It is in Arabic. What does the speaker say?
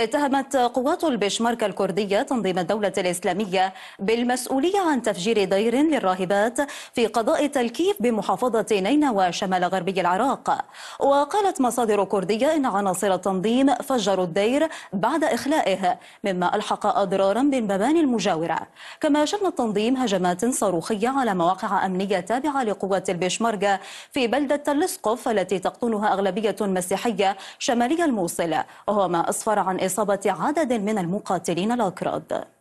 اتهمت قوات البشمركة الكردية تنظيم الدولة الإسلامية بالمسؤولية عن تفجير دير للراهبات في قضاء تلكيف بمحافظة نينوى شمال غربي العراق وقالت مصادر كردية إن عناصر التنظيم فجروا الدير بعد إخلائه مما ألحق أضرارا بالمباني المجاورة كما شن التنظيم هجمات صاروخية على مواقع أمنية تابعة لقوات البشمركة في بلدة تلسقف التي تقطنها أغلبية مسيحية شمالي الموصل وهو ما أسفر عن لإصابة عدد من المقاتلين الأكراد